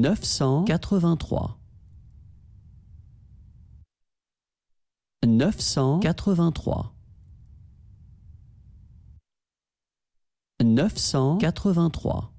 neuf cent quatre-vingt-trois. Neuf cent quatre-vingt-trois. Neuf cent quatre-vingt-trois.